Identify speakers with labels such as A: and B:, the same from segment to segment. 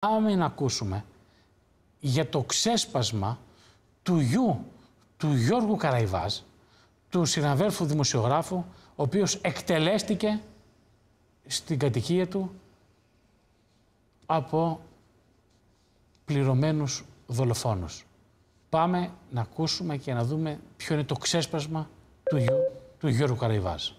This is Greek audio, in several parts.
A: Πάμε να ακούσουμε για το ξέσπασμα του γιου του Γιώργου Καραϊβάζ, του συναδέλφου δημοσιογράφου, ο οποίος εκτελέστηκε στην κατοικία του από πληρωμένους δολοφόνους. Πάμε να ακούσουμε και να δούμε ποιο είναι το ξέσπασμα του γιου του Γιώργου Καραϊβάζ.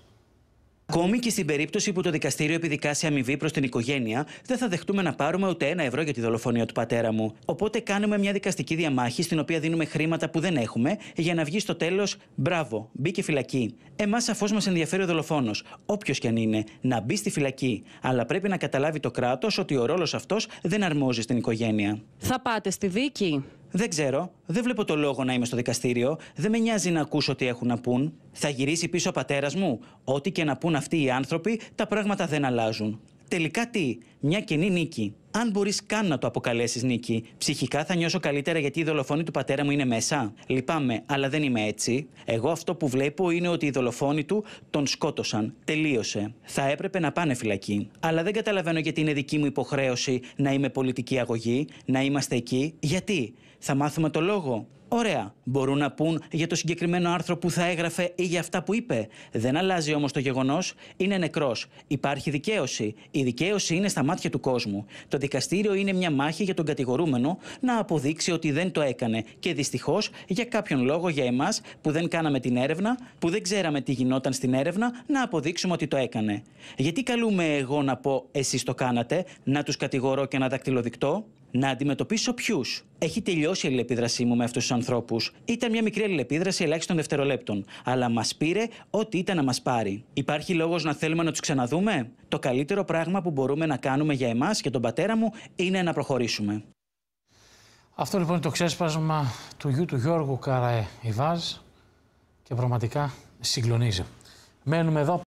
B: Ακόμη και στην περίπτωση που το δικαστήριο επιδικάσει αμοιβή προς την οικογένεια, δεν θα δεχτούμε να πάρουμε ούτε ένα ευρώ για τη δολοφονία του πατέρα μου. Οπότε κάνουμε μια δικαστική διαμάχη στην οποία δίνουμε χρήματα που δεν έχουμε για να βγει στο τέλος μπράβο, μπήκε φυλακή. Εμάς σαφώς μας ενδιαφέρει ο δολοφόνος, όποιος κι αν είναι, να μπει στη φυλακή. Αλλά πρέπει να καταλάβει το κράτος ότι ο ρόλος αυτός δεν αρμόζει στην οικογένεια. Θα πάτε στη δίκη. Δεν ξέρω. Δεν βλέπω το λόγο να είμαι στο δικαστήριο. Δεν με νοιάζει να ακούσω τι έχουν να πούν. Θα γυρίσει πίσω ο πατέρας μου. Ό,τι και να πούν αυτοί οι άνθρωποι, τα πράγματα δεν αλλάζουν. Τελικά τι, μια κοινή νίκη αν μπορείς καν να το αποκαλέσεις νίκη, ψυχικά θα νιώσω καλύτερα γιατί η δολοφόνη του πατέρα μου είναι μέσα. Λυπάμαι, αλλά δεν είμαι έτσι. Εγώ αυτό που βλέπω είναι ότι η δολοφόνοι του τον σκότωσαν. Τελείωσε. Θα έπρεπε να πάνε φυλακή. Αλλά δεν καταλαβαίνω γιατί είναι δική μου υποχρέωση να είμαι πολιτική αγωγή, να είμαστε εκεί. Γιατί θα μάθουμε το λόγο. Ωραία. Μπορούν να πούν για το συγκεκριμένο άρθρο που θα έγραφε ή για αυτά που είπε. Δεν αλλάζει όμως το γεγονός. Είναι νεκρός. Υπάρχει δικαίωση. Η δικαίωση είναι στα μάτια του κόσμου. Το δικαστήριο είναι μια μάχη για τον κατηγορούμενο να αποδείξει ότι δεν το έκανε. Και δυστυχώς για κάποιον λόγο για εμάς που δεν κάναμε την έρευνα, που δεν ξέραμε τι γινόταν στην έρευνα, να αποδείξουμε ότι το έκανε. Γιατί καλούμε εγώ να πω εσείς το κάνατε, να τους κατηγορώ και να δακτυλοδεικτώ να αντιμετωπίσω ποιους. Έχει τελειώσει η αλληλεπίδρασή μου με αυτούς τους ανθρώπους. Ήταν μια μικρή αλληλεπίδραση ελάχιστον δευτερολέπτων. Αλλά μας πήρε ό,τι ήταν να μας πάρει. Υπάρχει λόγος να θέλουμε να τους ξαναδούμε. Το καλύτερο πράγμα που μπορούμε να κάνουμε για εμάς και τον πατέρα μου είναι να προχωρήσουμε.
A: Αυτό λοιπόν είναι το ξέσπασμα του γιου του Γιώργου Καραεβάζ και πραγματικά συγκλονίζει. Μένουμε εδώ.